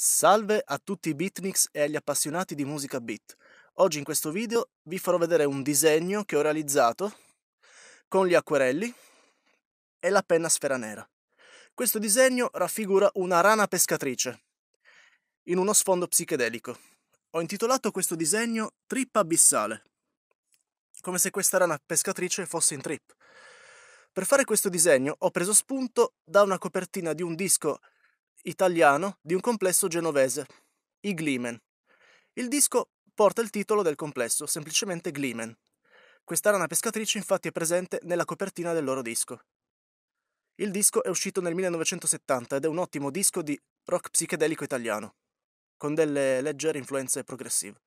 Salve a tutti i beatniks e agli appassionati di musica beat. Oggi in questo video vi farò vedere un disegno che ho realizzato con gli acquerelli e la penna sfera nera. Questo disegno raffigura una rana pescatrice in uno sfondo psichedelico. Ho intitolato questo disegno Trippa abissale, come se questa rana pescatrice fosse in trip. Per fare questo disegno ho preso spunto da una copertina di un disco italiano di un complesso genovese, i Glimen. Il disco porta il titolo del complesso, semplicemente Glimen. Questa rana pescatrice infatti è presente nella copertina del loro disco. Il disco è uscito nel 1970 ed è un ottimo disco di rock psichedelico italiano, con delle leggere influenze progressive.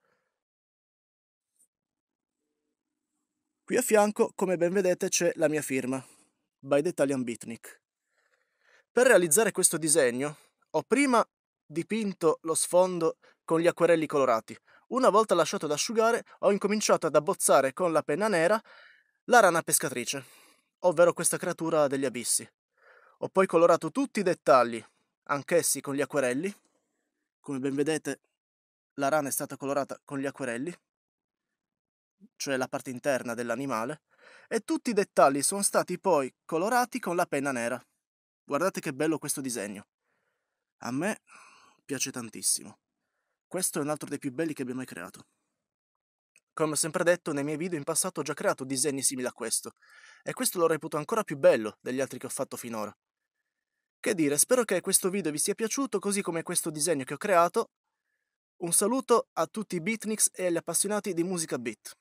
Qui a fianco, come ben vedete, c'è la mia firma, by the Italian Beatnik. Per realizzare questo disegno ho prima dipinto lo sfondo con gli acquerelli colorati. Una volta lasciato ad asciugare ho incominciato ad abbozzare con la penna nera la rana pescatrice, ovvero questa creatura degli abissi. Ho poi colorato tutti i dettagli, anch'essi con gli acquerelli. Come ben vedete la rana è stata colorata con gli acquerelli, cioè la parte interna dell'animale, e tutti i dettagli sono stati poi colorati con la penna nera. Guardate che bello questo disegno. A me piace tantissimo. Questo è un altro dei più belli che abbia mai creato. Come ho sempre detto, nei miei video in passato ho già creato disegni simili a questo, e questo lo reputo ancora più bello degli altri che ho fatto finora. Che dire, spero che questo video vi sia piaciuto, così come questo disegno che ho creato. Un saluto a tutti i beatniks e agli appassionati di musica beat.